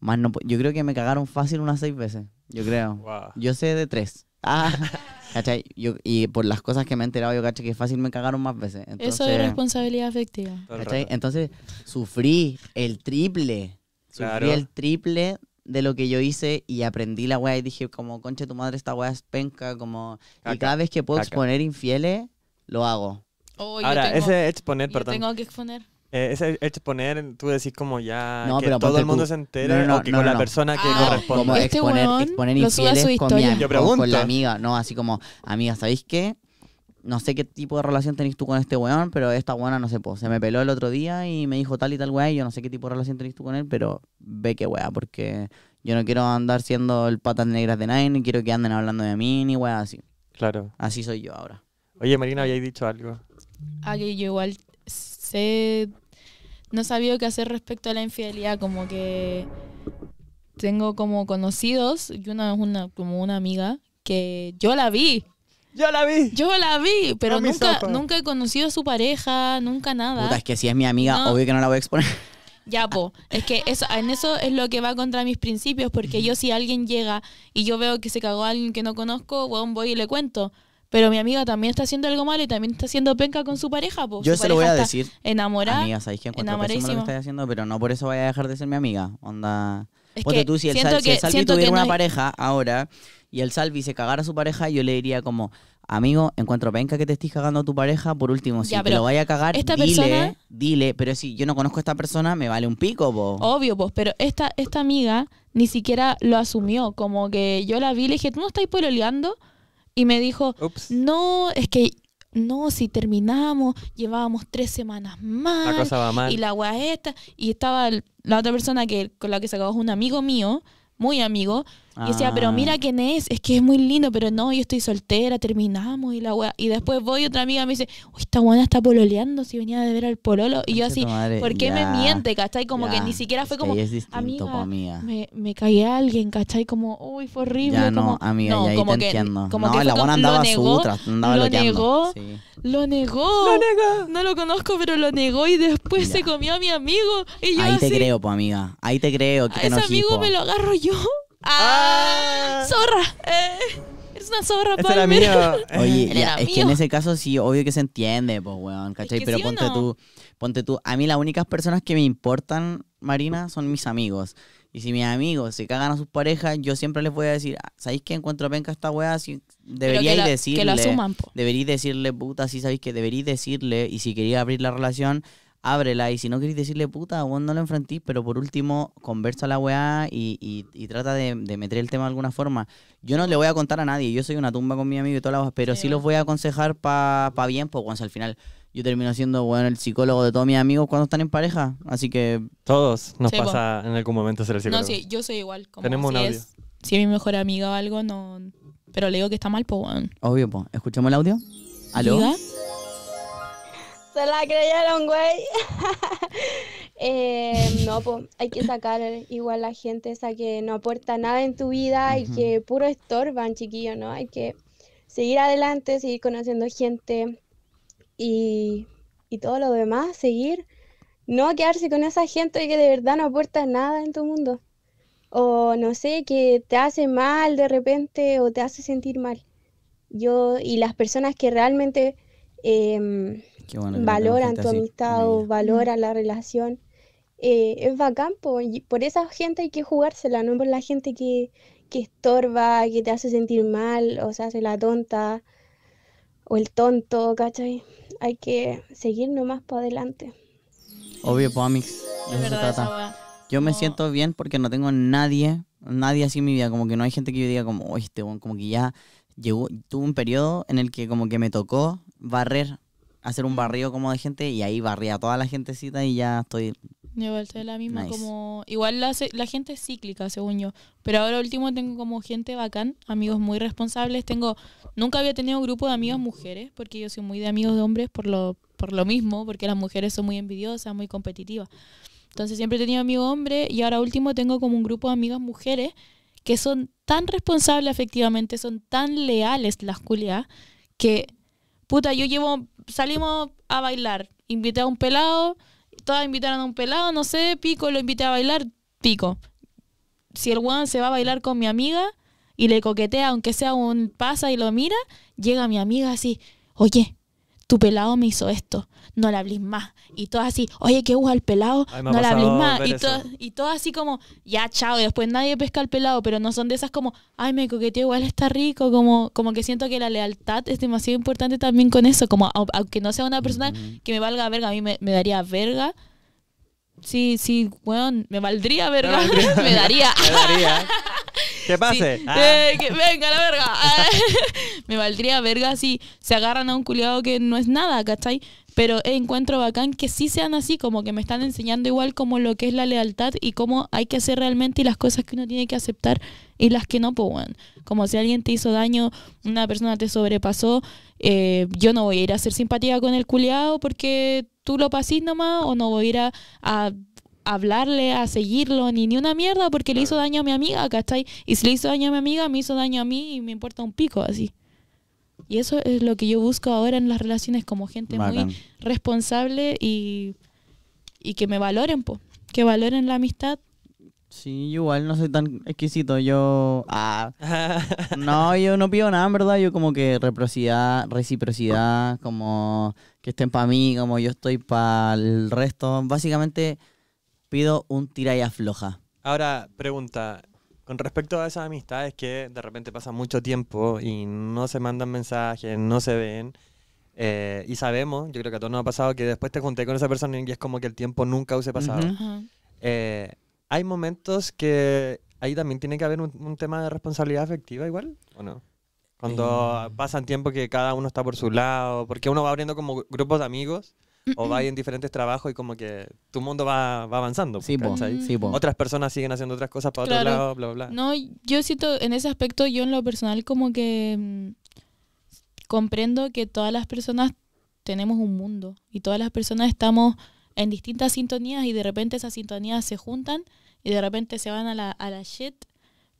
más no. Yo creo que me cagaron fácil unas seis veces, yo creo. Yo sé de tres. Ah, ¿cachai? Yo, y por las cosas que me he enterado, yo caché que fácil me cagaron más veces. Eso es responsabilidad afectiva. ¿cachai? Entonces, sufrí el triple. Sufrí el triple de lo que yo hice y aprendí la weá y dije, como, conche tu madre, esta weá es penca, como... y cada vez que puedo exponer infieles, lo hago. Oh, ahora, ese exponer, perdón. tengo que exponer. Eh, ese exponer, tú decís como ya que todo el mundo se entere o que con la persona que ah, corresponde. Como este exponer, exponer infieles con, mi, yo con, la amiga, no, así como, amiga, ¿sabéis qué? No sé qué tipo de relación tenéis tú con este weón, pero esta buena no sé, po, se me peló el otro día y me dijo tal y tal weón, yo no sé qué tipo de relación tenéis tú con él, pero ve qué weá, porque yo no quiero andar siendo el patas negras de nadie, ni quiero que anden hablando de mí, ni weá así. Claro. Así soy yo ahora. Oye, Marina, habíais dicho algo a que yo igual sé, no sabía qué hacer respecto a la infidelidad, como que tengo como conocidos y una una como una amiga que yo la vi. Yo la vi. Yo la vi, pero nunca, nunca he conocido a su pareja, nunca nada. es que si es mi amiga, obvio que no la voy a exponer. Ya, po. Es que eso, en eso es lo que va contra mis principios, porque yo si alguien llega y yo veo que se cagó a alguien que no conozco, bueno, voy y le cuento pero mi amiga también está haciendo algo malo y también está haciendo penca con su pareja. pues Yo se lo voy a decir. Enamorada. Amiga, que encuentro lo que haciendo, pero no por eso voy a dejar de ser mi amiga. Onda. Es tú, si el, Salvi tuviera una pareja ahora y el Salvi se cagara a su pareja, yo le diría como, amigo, encuentro penca que te estés cagando a tu pareja, por último, si te lo vaya a cagar, dile, dile, pero si yo no conozco a esta persona, me vale un pico, pues Obvio, pues, pero esta, esta amiga ni siquiera lo asumió, como que yo la vi, y le dije, ¿tú no estás pololeando? Y me dijo, no, es que no, si terminamos, llevábamos tres semanas más. Y la weá Y estaba la otra persona que, con la que se acabó un amigo mío, muy amigo, y decía, pero ah. mira quién es, es que es muy lindo, pero no, yo estoy soltera, terminamos y la weá. Y después voy, otra amiga me dice, uy, esta buena está pololeando, si venía de ver al pololo. Y yo así, ¿por qué me miente, cachai? Como que ni siquiera fue como, amiga, me, me alguien, cachai? Como, uy, fue horrible. Ya no, amiga, no, como que, Como que la buena andaba a su andaba lo negó, lo negó, lo negó. No lo conozco, pero lo negó y después se comió a mi amigo. Y ahí te creo, po amiga, ahí te creo. Que ese amigo me lo agarro yo. Ah, ¡Ah! ¡Zorra! Eh, es una zorra, para mí. Oye, es que en ese caso sí, obvio que se entiende, pues, weón, ¿cachai? Pero ponte tú, ponte tú. A mí las únicas personas que me importan, Marina, son mis amigos. Y si mis amigos se cagan a sus parejas, yo siempre les voy a decir, ah, ¿sabéis que encuentro penca esta weá? Si debería decirle. Que decirle, puta, sí, sabéis que deberíais decirle. Y si quería abrir la relación, ábrela. Y si no queréis decirle puta, Bueno, no lo enfrentís, pero por último, conversa la weá y, trata de, meter el tema de alguna forma. Yo no le voy a contar a nadie, yo soy una tumba con mi amigo y todas las pero sí, los voy a aconsejar para pa bien, pues al final yo termino siendo bueno el psicólogo de todos mis amigos cuando están en pareja. Así que. Todos nos pasa en algún momento ser el psicólogo. No, sí, yo soy igual. Tenemos un audio. Es, si mi mejor amiga o algo, no. Pero le digo que está mal, pues bueno. Obvio, pues. Escuchemos el audio. ¿Aló? Se la creyeron, güey. Em, no, pues hay que sacar igual la gente esa que no aporta nada en tu vida y que puro estorban, chiquillo, ¿no? Hay que seguir adelante, seguir conociendo gente y, todo lo demás, seguir. No quedarse con esa gente que de verdad no aporta nada en tu mundo. O no sé, que te hace mal de repente o te hace sentir mal. Yo y las personas que realmente... Em, valoran tu amistad o valoran mm. la relación. Eh, es bacán, por, por esa gente hay que jugársela, no por la gente que, estorba, que te hace sentir mal, o se hace la tonta, o el tonto, ¿cachai? Hay que seguir nomás Por adelante. Obvio, pues, Yo me siento bien porque no tengo nadie, nadie así en mi vida, como que no hay gente que yo diga como, oye, este como que ya llegó, tuve un periodo en el que como que me tocó barrer hacer un barrio como de gente y ahí barría toda la gentecita y ya estoy. Igual la misma, como. Igual la, la, gente es cíclica, según yo. Pero ahora último tengo como gente bacán, amigos muy responsables. Tengo. Nunca había tenido un grupo de amigos mujeres, porque yo soy muy de amigos de hombres por lo, por lo mismo, porque las mujeres son muy envidiosas, muy competitivas. Entonces siempre he tenido amigo hombre y ahora último tengo como un grupo de amigas mujeres que son tan responsables efectivamente, son tan leales las culias, que puta, yo llevo, salimos a bailar, invité a un pelado, todas invitaron a un pelado, no sé, pico, lo invité a bailar, pico. Si el guan se va a bailar con mi amiga y le coquetea, aunque sea un pasa y lo mira, llega mi amiga así, oye, tu pelado me hizo esto no la hablís más. Y todo así, oye, qué usa el pelado, no la hablís más. Y, todo y así como, ya, chao. Y después nadie pesca el pelado, pero no son de esas como, Ay, me coqueteo, igual está rico. Como, como que siento que la lealtad es demasiado importante también con eso. Como, aunque no sea una persona que me valga verga, a mí me, daría verga. Sí, sí, bueno, me valdría verga. Me, daría. me ¿Qué pase? Eh, ah. venga la verga. me valdría verga si se agarran a un culiado que no es nada, ¿cachai? pero encuentro bacán que sí sean así, como que me están enseñando igual como lo que es la lealtad y cómo hay que hacer realmente y las cosas que uno tiene que aceptar y las que no, puedan. Como si alguien te hizo daño, una persona te sobrepasó, eh, yo no voy a ir a hacer simpatía con el culiado porque tú lo pasís nomás o no voy a ir a, hablarle, a seguirlo, ni ni una mierda porque le hizo daño a mi amiga, ¿cachai? Y si le hizo daño a mi amiga, me hizo daño a mí y me importa un pico así. Y eso es lo que yo busco ahora en las relaciones como gente muy responsable y, que me valoren, po. que valoren la amistad. Sí, igual no soy tan exquisito. Yo. Ah. no, yo no pido nada, verdad. Yo como que reciprocidad, reciprocidad, como que estén para mí, como yo estoy para el resto. Básicamente pido un tira y afloja. Ahora, pregunta. Con respecto a esas amistades que de repente pasan mucho tiempo y no se mandan mensajes, no se ven, eh, y sabemos, yo creo que a todos nos ha pasado que después te junté con esa persona y es como que el tiempo nunca hubiese pasado. Eh, hay momentos que ahí también tiene que haber un, tema de responsabilidad afectiva igual, ¿o no? Cuando pasa eh. pasan tiempo que cada uno está por su lado, porque uno va abriendo como grupos de amigos o vais en diferentes trabajos y como que tu mundo va, avanzando. Pues, otras personas siguen haciendo otras cosas para otro lado, bla, bla, bla. No, yo siento, en ese aspecto, yo en lo personal como que mm, comprendo que todas las personas tenemos un mundo y todas las personas estamos en distintas sintonías y de repente esas sintonías se juntan y de repente se van a la, a shit.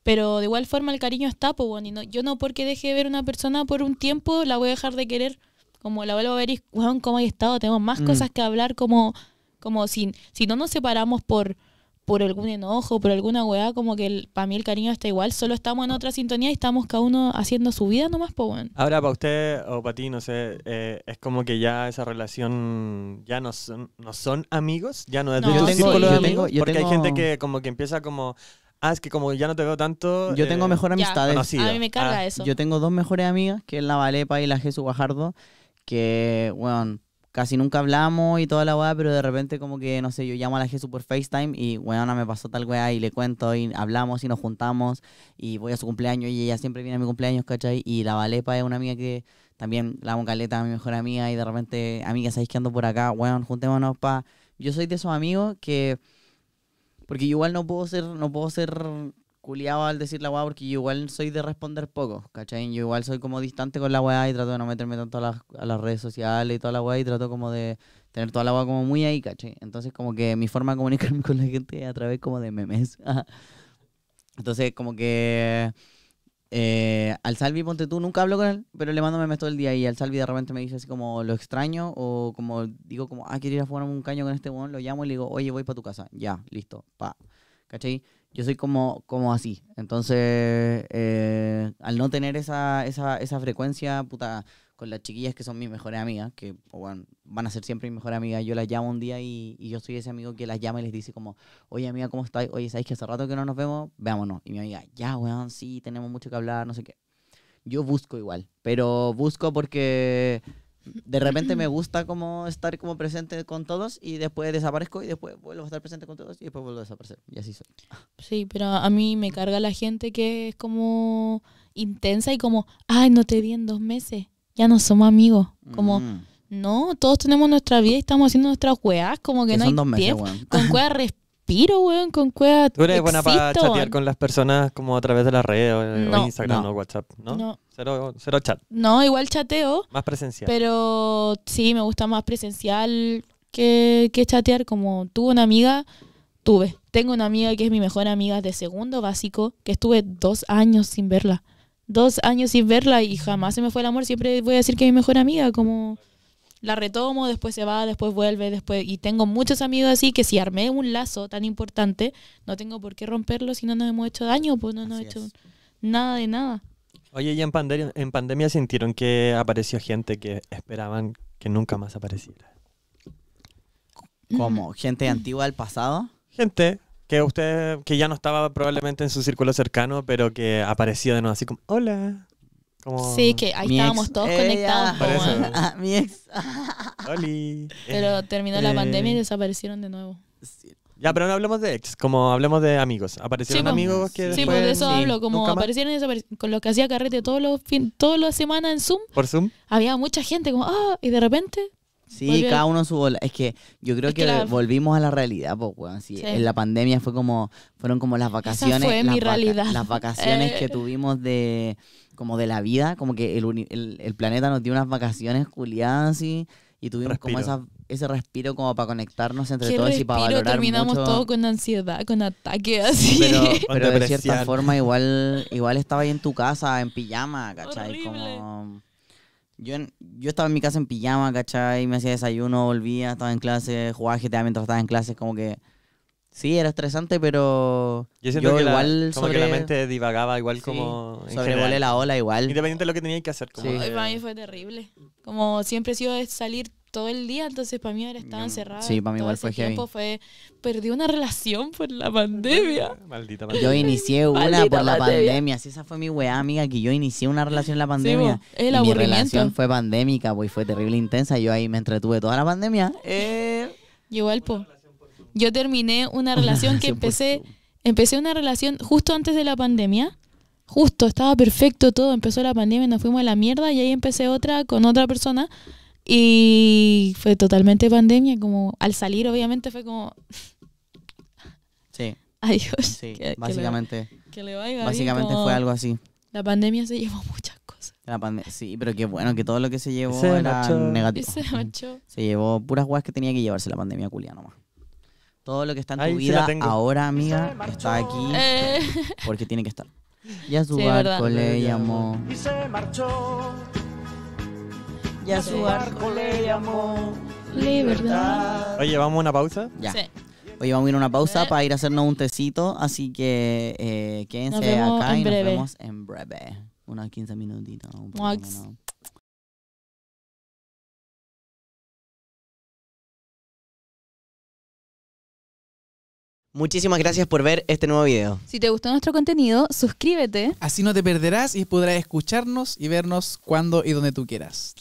Pero de igual forma el cariño está, pues bueno, yo no porque deje de ver una persona por un tiempo la voy a dejar de querer como la vuelvo a ver y, cómo hay estado, tenemos más mm. cosas que hablar, como, como si, si no nos separamos por, por algún enojo, por alguna weá, como que para mí el cariño está igual, solo estamos en otra sintonía y estamos cada uno haciendo su vida nomás, pues bueno. Ahora, para usted o para ti, no sé, eh, es como que ya esa relación, ya no son, no son amigos, ya no es no, yo tengo, yo tengo, porque hay gente que como que empieza como... Ah, es que como ya no te veo tanto. Yo tengo eh, mejor amistades. a mí me carga ah. eso. Yo tengo dos mejores amigas, que es la Valepa y la Jesús Guajardo que, weón, casi nunca hablamos y toda la weá, pero de repente como que, no sé, yo llamo a la Jesús por FaceTime y, weón me pasó tal weá y le cuento y hablamos y nos juntamos y voy a su cumpleaños y ella siempre viene a mi cumpleaños, ¿cachai? Y la Valepa es una amiga que también la amo caleta, mi mejor amiga y de repente, amiga, ¿sabéis que ando por acá? Weón, juntémonos pa... Yo soy de esos amigos que... Porque igual no puedo ser, no puedo ser culiado al decir la weá porque yo igual soy de responder poco, ¿cachai? Yo igual soy como distante con la weá y trato de no meterme tanto a las, redes sociales y toda la weá y trato como de tener toda la weá como muy ahí, ¿cachai? Entonces como que mi forma de comunicarme con la gente es a través como de memes. Entonces como que... Eh, al Salvi, ponte tú, nunca hablo con él, pero le mando memes todo el día y al Salvi de repente me dice así como lo extraño o como digo como, ah, quiero ir a fumar un caño con este weón, lo llamo y le digo, oye, voy para tu casa, ya, listo, pa. ¿Cachai? yo soy como, como así. Entonces, eh, al no tener esa, frecuencia, puta, con las chiquillas que son mis mejores amigas, que van a ser siempre mis mejores amigas, yo las llamo un día y, yo soy ese amigo que las llama y les dice como, oye amiga, ¿cómo estás? Oye, ¿sabéis que hace rato que no nos vemos? Veámonos. Y mi amiga, ya, weón, sí, tenemos mucho que hablar, no sé qué. Yo busco igual, pero busco porque de repente me gusta como estar como presente con todos y después desaparezco y después vuelvo a estar presente con todos y después vuelvo a desaparecer. Y así soy. Sí, pero a mí me carga la gente que es como intensa y como, ay, no te vi en dos meses, ya no somos amigos. Como, mm. no, todos tenemos nuestra vida y estamos haciendo nuestras weas, como que no hay Con weas con ¿Tú eres buena para chatear con las personas como a través de las redes o, Instagram o WhatsApp? ¿no? no. Cero, No, igual chateo. Más presencial. Pero sí, me gusta más presencial que, que chatear. Como tuve una amiga, tuve. Tengo una amiga que es mi mejor amiga de segundo básico, que estuve dos años sin verla. Dos años sin verla y jamás se me fue el amor. Siempre voy a decir que es mi mejor amiga, como la retomo, después se va, después vuelve, después y tengo muchos amigos así que si armé un lazo tan importante, no tengo por qué romperlo si no nos hemos hecho daño, pues no nos hecho nada de nada. Oye, ¿y en pandemia, en pandemia sintieron que apareció gente que esperaban que nunca más apareciera? ¿Como mm. gente antigua del pasado? Gente que usted que ya no estaba probablemente en su círculo cercano, pero que apareció de nuevo así como, "Hola." Sí, que ahí estábamos todos conectados. Ah, pues, ah, mi ex. Pero eh, terminó la eh, pandemia y desaparecieron de nuevo. Ya, pero no hablemos de ex, como hablemos de amigos. Aparecieron pues. amigos que. Sí, pues, después, eso hablo, como aparecieron y desaparecieron. Con los que hacía carrete todos los fin, todas las semanas en Zoom. ¿Por Zoom? Había mucha gente, como, ah, y de repente Sí, cada uno su bola. Es que yo creo que, volvimos a la realidad, pues, En la pandemia fue como, fueron como las vacaciones. las, mi realidad. las vacaciones que tuvimos de, como de la vida, como que el, planeta nos dio unas vacaciones culiadas Y tuvimos como esa, ese respiro como para conectarnos entre todos y para valorar terminamos todo con ansiedad, con ataque así. Pero, de cierta forma igual, igual estaba ahí en tu casa, en pijama, ¿cachai? Como yo, yo estaba en mi casa en pijama, ¿cachai? Me hacía desayuno, volvía, estaba en clase, jugaba GTA mientras estaba en clase, como que... Sí, era estresante, pero yo, igual solamente divagaba igual como sobrevolé la ola igual. Independiente de lo que tenía que hacer. Como sí. Para mí fue terrible. Como siempre he sido salir todo el día, entonces para mí ahora estaban encerrado. Sí, para mí igual fue tiempo perdí una relación por la pandemia. Maldita Yo inicié una por la pandemia. Si esa fue mi weá, amiga, que yo inicié una relación en la pandemia. mi relación fue pandémica, pues fue terrible intensa. Yo ahí me entretuve toda la pandemia. Eh... Igual, Yo terminé una relación que empecé empecé una relación justo antes de la pandemia. Justo, estaba perfecto todo, empezó la pandemia, nos fuimos a la mierda y ahí empecé otra con otra persona y fue totalmente pandemia, como al salir obviamente fue como... Sí. Adiós. Sí, básicamente. Que le, vaya bien básicamente fue algo así. La pandemia se llevó muchas cosas. sí, pero qué bueno que todo lo que se llevó era negativo. Se, llevó puras guas que tenía que llevarse la pandemia culia nomás. Todo lo que está en tu vida ahora, amiga, está aquí eh. porque tiene que estar. Ya su barco le llamó. Y se marchó su arco le llamó libertad. Oye, ¿vamos a una pausa? Ya. Oye, vamos a ir a una pausa eh. para ir a hacernos un tecito, así que eh, quédense acá y nos vemos en breve. unas 15 minutitos. Un Muchísimas gracias por ver este nuevo video. Si te gustó nuestro contenido, suscríbete. Así no te perderás y podrás escucharnos y vernos cuando y donde tú quieras.